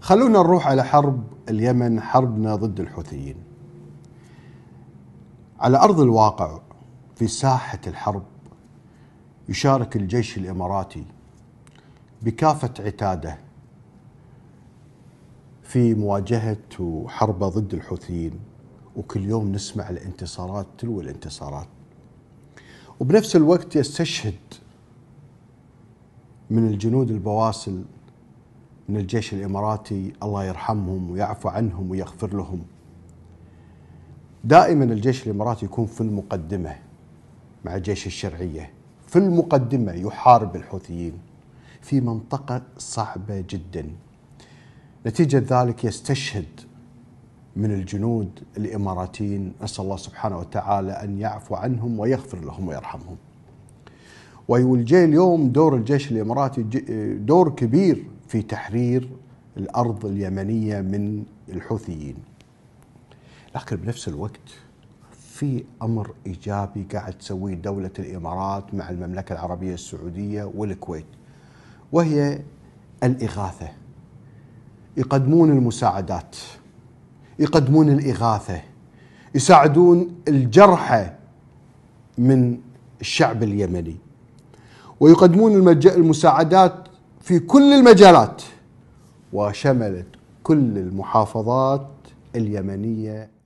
خلونا نروح على حرب اليمن حربنا ضد الحوثيين على أرض الواقع في ساحة الحرب يشارك الجيش الإماراتي بكافة عتاده في مواجهة وحربه ضد الحوثيين وكل يوم نسمع الانتصارات تلو الانتصارات وبنفس الوقت يستشهد من الجنود البواسل من الجيش الاماراتي الله يرحمهم ويعفو عنهم ويغفر لهم. دائما الجيش الاماراتي يكون في المقدمه مع جيش الشرعيه، في المقدمه يحارب الحوثيين في منطقه صعبه جدا. نتيجه ذلك يستشهد من الجنود الاماراتيين نسال الله سبحانه وتعالى ان يعفو عنهم ويغفر لهم ويرحمهم. ويولجي اليوم دور الجيش الاماراتي دور كبير في تحرير الأرض اليمنية من الحوثيين لكن بنفس الوقت في أمر إيجابي قاعد تسويه دولة الإمارات مع المملكة العربية السعودية والكويت وهي الإغاثة يقدمون المساعدات يقدمون الإغاثة يساعدون الجرحى من الشعب اليمني ويقدمون المساعدات في كل المجالات وشملت كل المحافظات اليمنيه